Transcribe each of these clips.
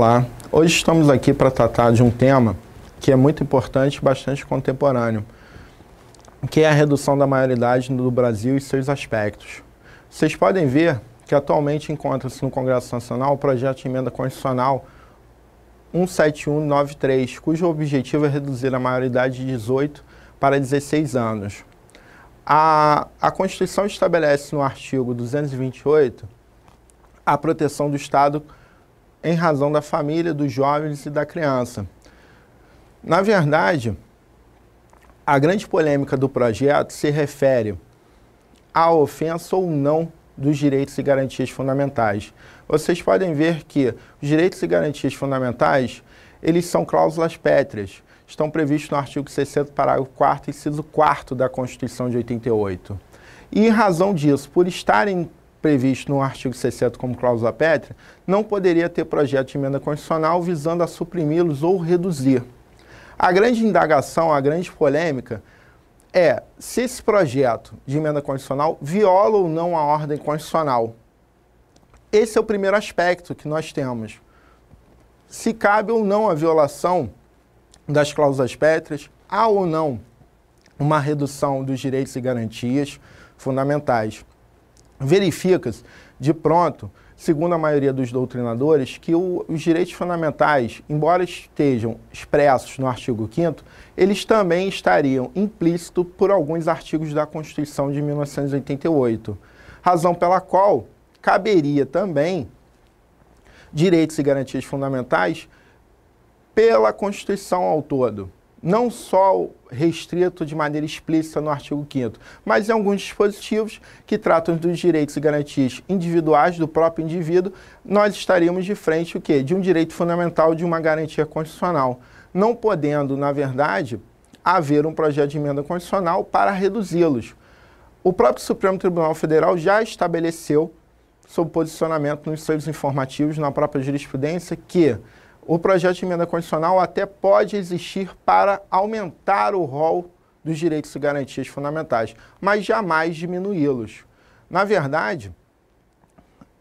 Olá, hoje estamos aqui para tratar de um tema que é muito importante e bastante contemporâneo, que é a redução da maioridade no Brasil e seus aspectos. Vocês podem ver que atualmente encontra-se no Congresso Nacional o projeto de emenda constitucional 17193, cujo objetivo é reduzir a maioridade de 18 para 16 anos. A, a Constituição estabelece no artigo 228 a proteção do Estado em razão da família, dos jovens e da criança. Na verdade, a grande polêmica do projeto se refere à ofensa ou não dos direitos e garantias fundamentais. Vocês podem ver que os direitos e garantias fundamentais, eles são cláusulas pétreas, estão previstos no artigo 60, parágrafo 4 inciso 4 da Constituição de 88. E em razão disso, por estarem previsto no artigo 60 como cláusula pétrea, não poderia ter projeto de emenda constitucional visando a suprimi-los ou reduzir. A grande indagação, a grande polêmica é se esse projeto de emenda constitucional viola ou não a ordem constitucional. Esse é o primeiro aspecto que nós temos. Se cabe ou não a violação das cláusulas pétreas, há ou não uma redução dos direitos e garantias fundamentais verifica-se de pronto, segundo a maioria dos doutrinadores, que o, os direitos fundamentais, embora estejam expressos no artigo 5 eles também estariam implícitos por alguns artigos da Constituição de 1988, razão pela qual caberia também direitos e garantias fundamentais pela Constituição ao todo não só restrito de maneira explícita no artigo 5 mas em alguns dispositivos que tratam dos direitos e garantias individuais do próprio indivíduo, nós estaríamos de frente o quê? De um direito fundamental de uma garantia constitucional, não podendo, na verdade, haver um projeto de emenda constitucional para reduzi-los. O próprio Supremo Tribunal Federal já estabeleceu, sob posicionamento nos seus informativos, na própria jurisprudência, que o projeto de emenda condicional até pode existir para aumentar o rol dos direitos e garantias fundamentais, mas jamais diminuí-los. Na verdade,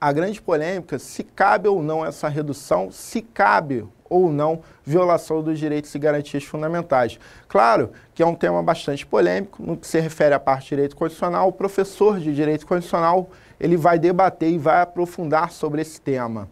a grande polêmica se cabe ou não essa redução, se cabe ou não violação dos direitos e garantias fundamentais. Claro que é um tema bastante polêmico, no que se refere à parte de direito constitucional, o professor de direito constitucional, ele vai debater e vai aprofundar sobre esse tema.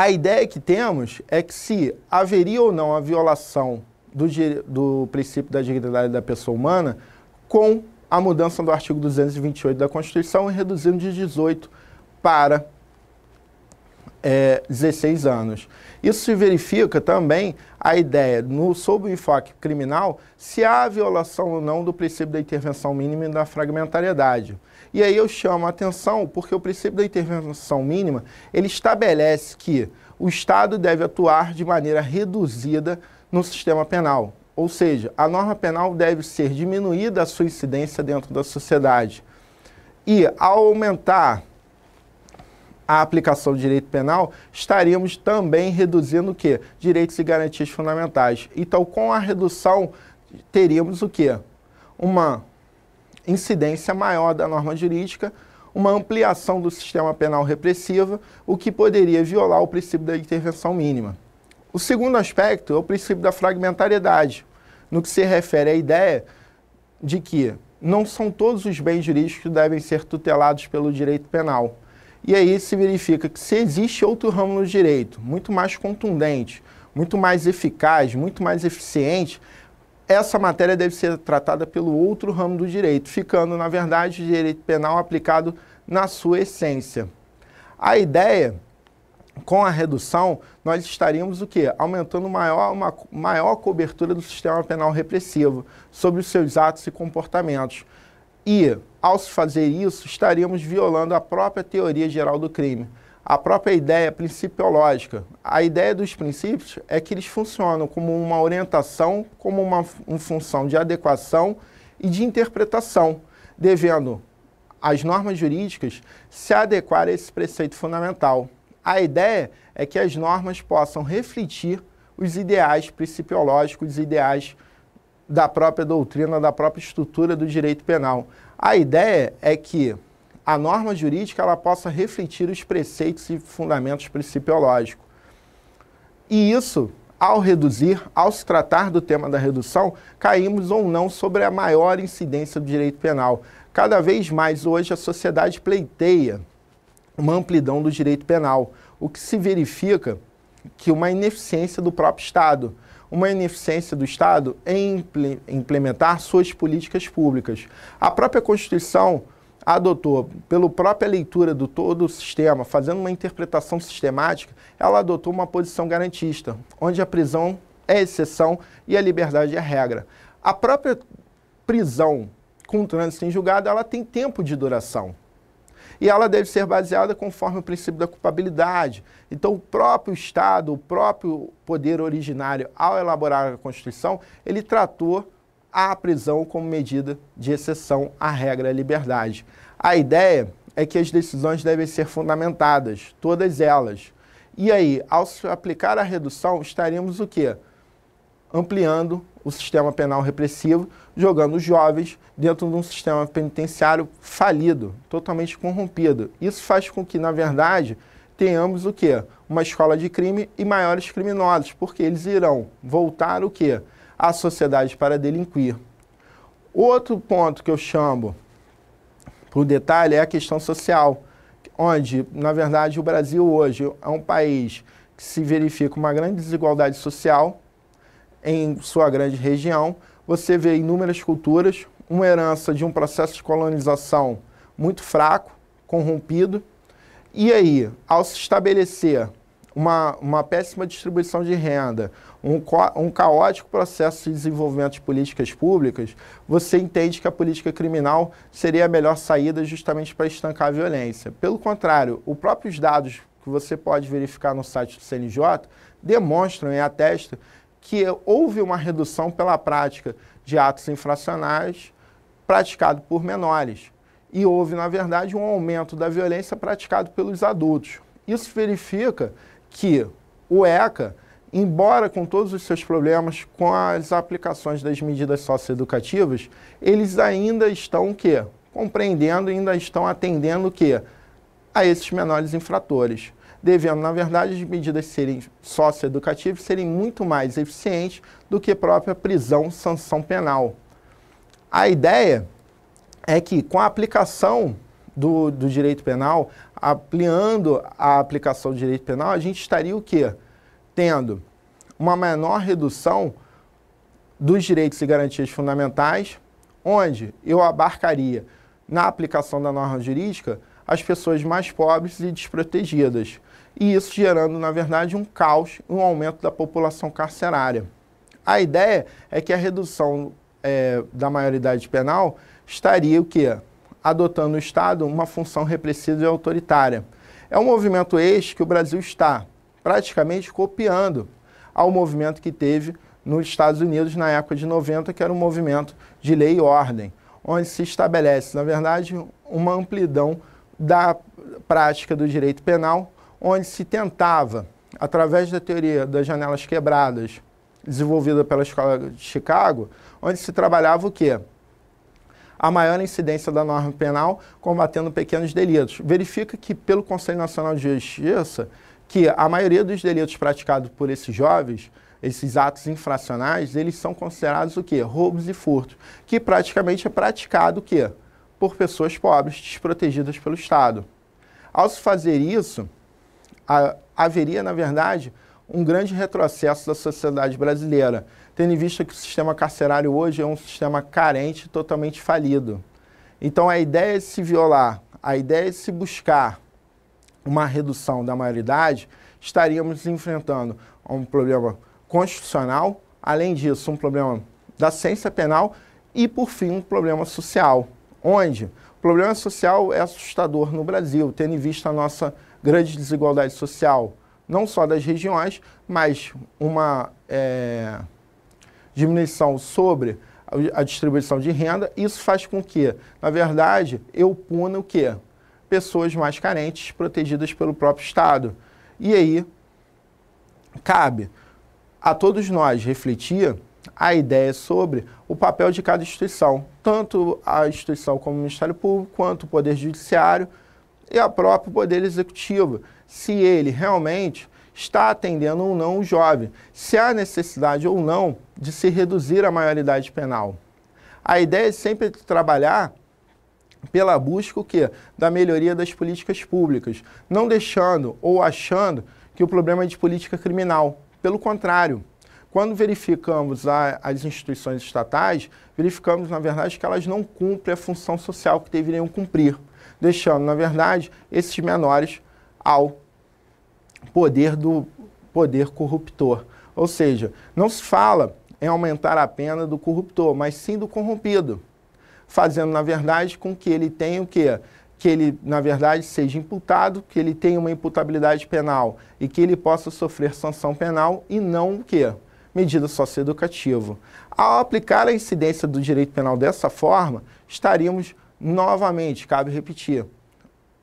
A ideia que temos é que se haveria ou não a violação do, do princípio da dignidade da pessoa humana com a mudança do artigo 228 da Constituição e reduzindo de 18 para é, 16 anos. Isso se verifica também a ideia, no, sob o enfoque criminal, se há violação ou não do princípio da intervenção mínima e da fragmentariedade. E aí eu chamo a atenção porque o princípio da intervenção mínima, ele estabelece que o Estado deve atuar de maneira reduzida no sistema penal. Ou seja, a norma penal deve ser diminuída a sua incidência dentro da sociedade. E ao aumentar a aplicação do direito penal, estaríamos também reduzindo o quê? Direitos e garantias fundamentais. Então, com a redução, teríamos o quê? Uma incidência maior da norma jurídica, uma ampliação do sistema penal repressivo, o que poderia violar o princípio da intervenção mínima. O segundo aspecto é o princípio da fragmentariedade, no que se refere à ideia de que não são todos os bens jurídicos que devem ser tutelados pelo direito penal. E aí se verifica que se existe outro ramo no direito, muito mais contundente, muito mais eficaz, muito mais eficiente, essa matéria deve ser tratada pelo outro ramo do direito, ficando, na verdade, o direito penal aplicado na sua essência. A ideia, com a redução, nós estaríamos o quê? Aumentando maior, uma maior cobertura do sistema penal repressivo sobre os seus atos e comportamentos. E, ao se fazer isso, estaríamos violando a própria teoria geral do crime a própria ideia principiológica. A ideia dos princípios é que eles funcionam como uma orientação, como uma, uma função de adequação e de interpretação, devendo as normas jurídicas se adequar a esse preceito fundamental. A ideia é que as normas possam refletir os ideais principiológicos, os ideais da própria doutrina, da própria estrutura do direito penal. A ideia é que a norma jurídica ela possa refletir os preceitos e fundamentos principiológicos. E isso, ao reduzir, ao se tratar do tema da redução, caímos ou não sobre a maior incidência do direito penal. Cada vez mais hoje a sociedade pleiteia uma amplidão do direito penal, o que se verifica que uma ineficiência do próprio Estado, uma ineficiência do Estado em implementar suas políticas públicas. A própria Constituição adotou, pela própria leitura do todo o sistema, fazendo uma interpretação sistemática, ela adotou uma posição garantista, onde a prisão é exceção e a liberdade é regra. A própria prisão com trânsito em julgado, ela tem tempo de duração. E ela deve ser baseada conforme o princípio da culpabilidade. Então, o próprio Estado, o próprio poder originário, ao elaborar a Constituição, ele tratou à prisão como medida de exceção à regra liberdade. A ideia é que as decisões devem ser fundamentadas, todas elas. E aí, ao se aplicar a redução, estaríamos o quê? Ampliando o sistema penal repressivo, jogando os jovens dentro de um sistema penitenciário falido, totalmente corrompido. Isso faz com que, na verdade, tenhamos o quê? Uma escola de crime e maiores criminosos, porque eles irão voltar o quê? a sociedade para delinquir. Outro ponto que eu chamo para o detalhe é a questão social, onde, na verdade, o Brasil hoje é um país que se verifica uma grande desigualdade social em sua grande região. Você vê inúmeras culturas, uma herança de um processo de colonização muito fraco, corrompido. E aí, ao se estabelecer uma, uma péssima distribuição de renda, um, um caótico processo de desenvolvimento de políticas públicas, você entende que a política criminal seria a melhor saída justamente para estancar a violência. Pelo contrário, os próprios dados que você pode verificar no site do CNJ demonstram e atestam que houve uma redução pela prática de atos infracionais praticados por menores. E houve, na verdade, um aumento da violência praticado pelos adultos. Isso verifica que o ECA, embora com todos os seus problemas, com as aplicações das medidas socioeducativas, eles ainda estão o quê? Compreendendo, ainda estão atendendo o quê? A esses menores infratores. Devendo, na verdade, as medidas serem socioeducativas serem muito mais eficientes do que própria prisão, sanção penal. A ideia é que, com a aplicação do, do direito penal, ampliando a aplicação do direito penal, a gente estaria o quê? Tendo uma menor redução dos direitos e garantias fundamentais, onde eu abarcaria na aplicação da norma jurídica as pessoas mais pobres e desprotegidas. E isso gerando, na verdade, um caos, um aumento da população carcerária. A ideia é que a redução é, da maioridade penal estaria o quê? adotando o Estado uma função repressiva e autoritária. É um movimento este que o Brasil está praticamente copiando ao movimento que teve nos Estados Unidos na época de 90, que era um movimento de lei e ordem, onde se estabelece, na verdade, uma amplidão da prática do direito penal, onde se tentava, através da teoria das janelas quebradas, desenvolvida pela Escola de Chicago, onde se trabalhava o quê? a maior incidência da norma penal combatendo pequenos delitos. Verifica que, pelo Conselho Nacional de Justiça, que a maioria dos delitos praticados por esses jovens, esses atos infracionais, eles são considerados o quê? Roubos e furtos, que praticamente é praticado o quê? Por pessoas pobres, desprotegidas pelo Estado. Ao se fazer isso, haveria, na verdade, um grande retrocesso da sociedade brasileira, tendo em vista que o sistema carcerário hoje é um sistema carente, totalmente falido. Então a ideia de é se violar, a ideia de é se buscar uma redução da maioridade, estaríamos enfrentando um problema constitucional, além disso, um problema da ciência penal e, por fim, um problema social. Onde o problema social é assustador no Brasil, tendo em vista a nossa grande desigualdade social, não só das regiões, mas uma. É diminuição sobre a distribuição de renda, isso faz com que, na verdade, eu puna o quê? Pessoas mais carentes, protegidas pelo próprio Estado. E aí, cabe a todos nós refletir a ideia sobre o papel de cada instituição, tanto a instituição como o Ministério Público, quanto o Poder Judiciário e a próprio Poder Executivo, se ele realmente está atendendo ou não o jovem, se há necessidade ou não de se reduzir a maioridade penal. A ideia é sempre trabalhar pela busca o quê? da melhoria das políticas públicas, não deixando ou achando que o problema é de política criminal. Pelo contrário, quando verificamos a, as instituições estatais, verificamos, na verdade, que elas não cumprem a função social que deveriam cumprir, deixando, na verdade, esses menores ao poder do poder corruptor. Ou seja, não se fala em aumentar a pena do corruptor, mas sim do corrompido, fazendo, na verdade, com que ele tenha o quê? Que ele, na verdade, seja imputado, que ele tenha uma imputabilidade penal e que ele possa sofrer sanção penal e não o quê? Medida socioeducativa. Ao aplicar a incidência do direito penal dessa forma, estaríamos novamente, cabe repetir,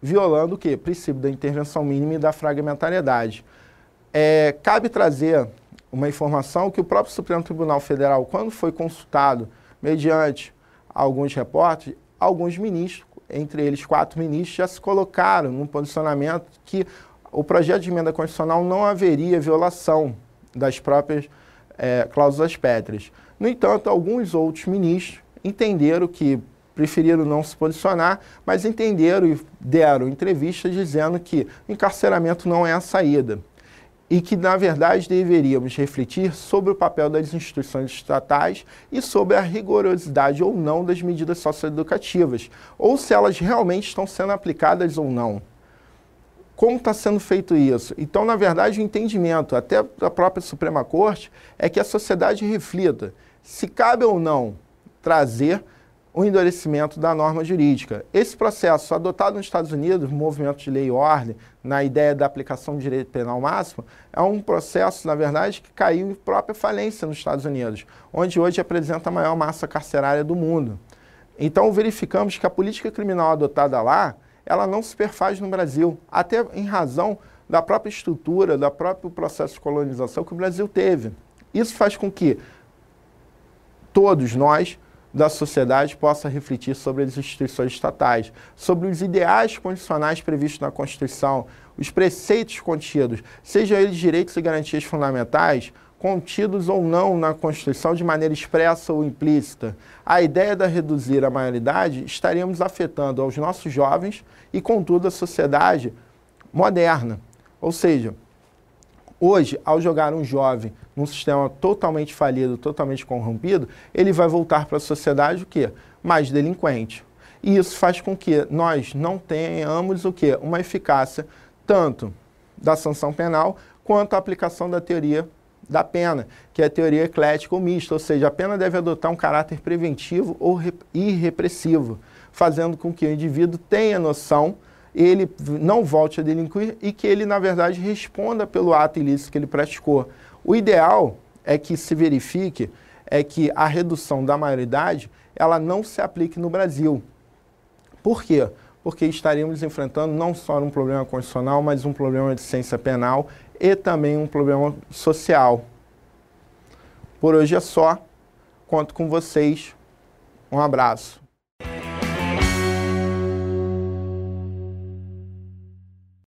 violando o quê? O princípio da intervenção mínima e da fragmentariedade. É, cabe trazer uma informação que o próprio Supremo Tribunal Federal, quando foi consultado mediante alguns repórteres, alguns ministros, entre eles quatro ministros, já se colocaram num posicionamento que o projeto de emenda constitucional não haveria violação das próprias é, cláusulas pétreas. No entanto, alguns outros ministros entenderam que, preferiram não se posicionar, mas entenderam e deram entrevistas dizendo que o encarceramento não é a saída e que, na verdade, deveríamos refletir sobre o papel das instituições estatais e sobre a rigorosidade ou não das medidas socioeducativas, ou se elas realmente estão sendo aplicadas ou não como está sendo feito isso? Então, na verdade, o entendimento, até da própria Suprema Corte, é que a sociedade reflita se cabe ou não trazer o endurecimento da norma jurídica. Esse processo, adotado nos Estados Unidos, movimento de lei e ordem, na ideia da aplicação do direito penal máximo, é um processo, na verdade, que caiu em própria falência nos Estados Unidos, onde hoje apresenta a maior massa carcerária do mundo. Então, verificamos que a política criminal adotada lá, ela não se perfaz no Brasil, até em razão da própria estrutura, do próprio processo de colonização que o Brasil teve. Isso faz com que todos nós da sociedade possa refletir sobre as instituições estatais, sobre os ideais condicionais previstos na Constituição, os preceitos contidos, sejam eles direitos e garantias fundamentais, contidos ou não na Constituição de maneira expressa ou implícita. A ideia de reduzir a maioridade estaríamos afetando aos nossos jovens e, contudo, a sociedade moderna. Ou seja, hoje, ao jogar um jovem num sistema totalmente falido, totalmente corrompido, ele vai voltar para a sociedade o quê? Mais delinquente. E isso faz com que nós não tenhamos o quê? Uma eficácia tanto da sanção penal quanto a aplicação da teoria da pena, que é a teoria eclética ou mista, ou seja, a pena deve adotar um caráter preventivo ou irrepressivo, fazendo com que o indivíduo tenha noção ele não volte a delinquir e que ele, na verdade, responda pelo ato ilícito que ele praticou. O ideal é que se verifique é que a redução da maioridade ela não se aplique no Brasil. Por quê? Porque estariamos enfrentando não só um problema constitucional, mas um problema de ciência penal e também um problema social. Por hoje é só. Conto com vocês. Um abraço.